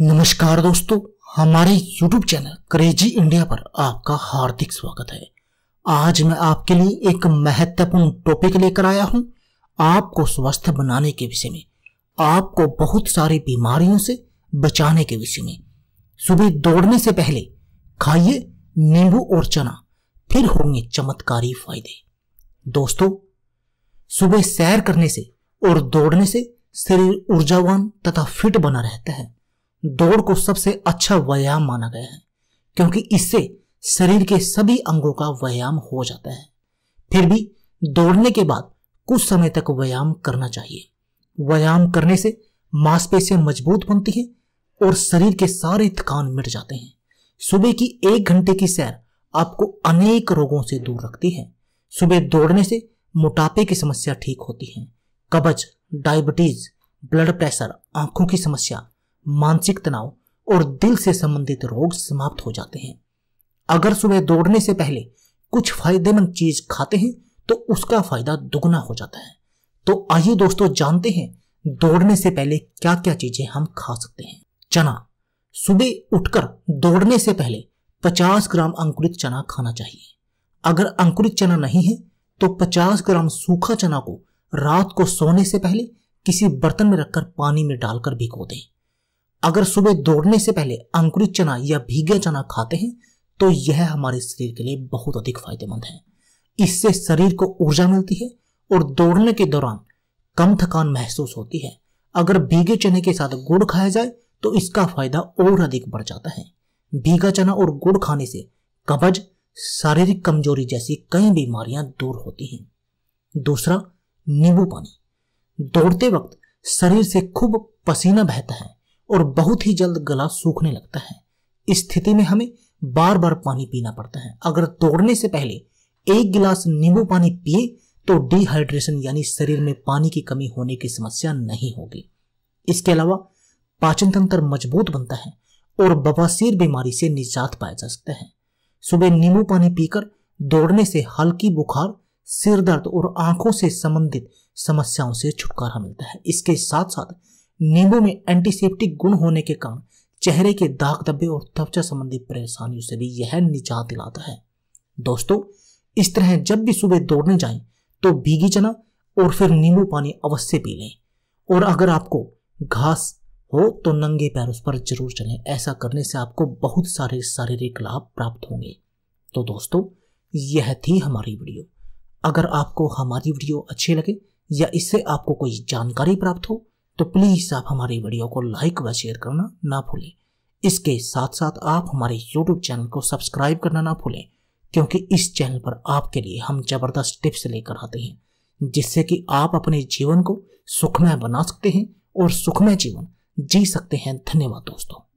नमस्कार दोस्तों हमारे YouTube चैनल क्रेजी इंडिया पर आपका हार्दिक स्वागत है आज मैं आपके लिए एक महत्वपूर्ण टॉपिक लेकर आया हूं आपको स्वस्थ बनाने के विषय में आपको बहुत सारी बीमारियों से बचाने के विषय में सुबह दौड़ने से पहले खाइए नींबू और चना फिर होंगे चमत्कारी फायदे दोस्तों सुबह सैर करने से और दौड़ने से शरीर ऊर्जावान तथा फिट बना रहता है दौड़ को सबसे अच्छा व्यायाम माना गया है क्योंकि इससे शरीर के सभी अंगों का व्यायाम हो जाता है फिर भी दौड़ने के बाद कुछ समय तक व्यायाम करना चाहिए व्यायाम करने से मांसपेशियां मजबूत बनती हैं और शरीर के सारे थकान मिट जाते हैं सुबह की एक घंटे की सैर आपको अनेक रोगों से दूर रखती है सुबह दौड़ने से मोटापे की समस्या ठीक होती है कब्ज डायबिटीज ब्लड प्रेशर आंखों की समस्या मानसिक तनाव और दिल से संबंधित रोग समाप्त हो जाते हैं अगर सुबह दौड़ने से पहले कुछ फायदेमंद चीज खाते हैं तो उसका फायदा दुगना हो जाता है तो आइए दोस्तों जानते हैं दौड़ने से पहले क्या क्या चीजें हम खा सकते हैं चना सुबह उठकर दौड़ने से पहले 50 ग्राम अंकुरित चना खाना चाहिए अगर अंकुरित चना नहीं है तो 50 ग्राम सूखा चना को रात को सोने से पहले किसी बर्तन में रखकर पानी में डालकर भिगो दें अगर सुबह दौड़ने से पहले अंकुरित चना या भीगे चना खाते हैं तो यह हमारे शरीर के लिए बहुत अधिक फायदेमंद है इससे शरीर को ऊर्जा मिलती है और दौड़ने के दौरान कम थकान महसूस होती है अगर भीगे चने के साथ गुड़ खाया जाए तो इसका फायदा और अधिक बढ़ जाता है भीगा चना और गुड़ खाने से कब्ज शारीरिक कमजोरी जैसी कई बीमारियां दूर होती हैं दूसरा नींबू पानी दौड़ते वक्त शरीर से खूब पसीना बहता है और बहुत ही जल्द गला सूखने लगता है इस स्थिति में हमें बार बार पानी पीना पड़ता है अगर दौड़ने से पहले एक गिलास नींबू पानी पिए तो डिहाइड्रेशन यानी शरीर में पानी की कमी होने की समस्या नहीं होगी इसके अलावा पाचन तंत्र मजबूत बनता है और बवासीर बीमारी से निजात पाया जा सकता है सुबह नींबू पानी पीकर दौड़ने से हल्की बुखार सिर दर्द और आंखों से संबंधित समस्याओं से छुटकारा मिलता है इसके साथ साथ नींबू में एंटीसेप्टिक गुण होने के कारण चेहरे के दाग धब्बे और त्वचा संबंधी परेशानियों से भी यह निजात दिलाता है दोस्तों इस तरह जब भी सुबह दौड़ने जाएं तो भीगी चना और फिर नींबू पानी अवश्य पी लें और अगर आपको घास हो तो नंगे पैर उस पर जरूर चलें ऐसा करने से आपको बहुत सारे शारीरिक लाभ प्राप्त होंगे तो दोस्तों यह थी हमारी वीडियो अगर आपको हमारी वीडियो अच्छी लगे या इससे आपको कोई जानकारी प्राप्त हो तो प्लीज़ आप हमारी वीडियो को लाइक व शेयर करना ना भूलें इसके साथ साथ आप हमारे यूट्यूब चैनल को सब्सक्राइब करना ना भूलें क्योंकि इस चैनल पर आपके लिए हम जबरदस्त टिप्स लेकर आते हैं जिससे कि आप अपने जीवन को सुखमय बना सकते हैं और सुखमय जीवन जी सकते हैं धन्यवाद दोस्तों